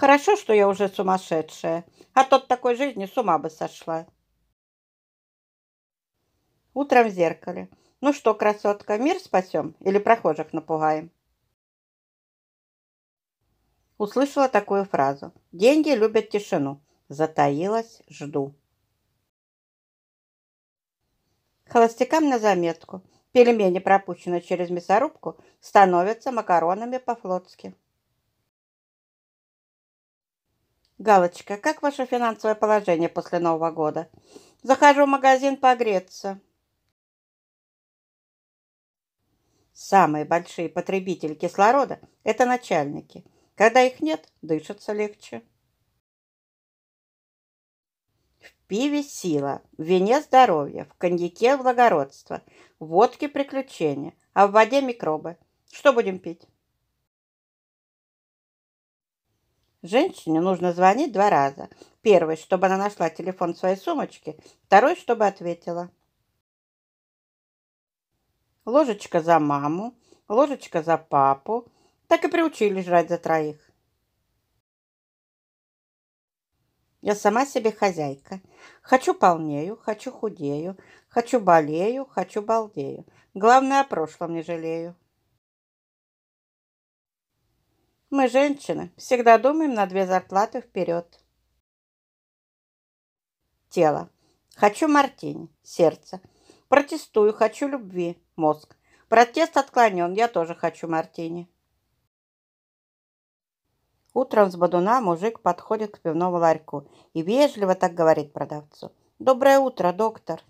Хорошо, что я уже сумасшедшая, а тот такой жизни с ума бы сошла. Утром в зеркале. Ну что, красотка, мир спасем или прохожих напугаем? Услышала такую фразу. Деньги любят тишину. Затаилась, жду. Холостякам на заметку. Пельмени, пропущенные через мясорубку, становятся макаронами по-флотски. Галочка, как ваше финансовое положение после Нового года? Захожу в магазин погреться. Самые большие потребители кислорода – это начальники. Когда их нет, дышится легче. В пиве сила, в вине здоровье, в коньяке благородство, в водке приключения, а в воде микробы. Что будем пить? Женщине нужно звонить два раза. Первый, чтобы она нашла телефон в своей сумочке, второй, чтобы ответила. Ложечка за маму, ложечка за папу. Так и приучили жрать за троих. Я сама себе хозяйка. Хочу полнею, хочу худею, хочу болею, хочу балдею. Главное, о прошлом не жалею. Мы, женщины, всегда думаем на две зарплаты вперед. Тело. Хочу мартини. Сердце. Протестую. Хочу любви. Мозг. Протест отклонен. Я тоже хочу мартини. Утром с бодуна мужик подходит к пивному ларьку и вежливо так говорит продавцу. «Доброе утро, доктор!»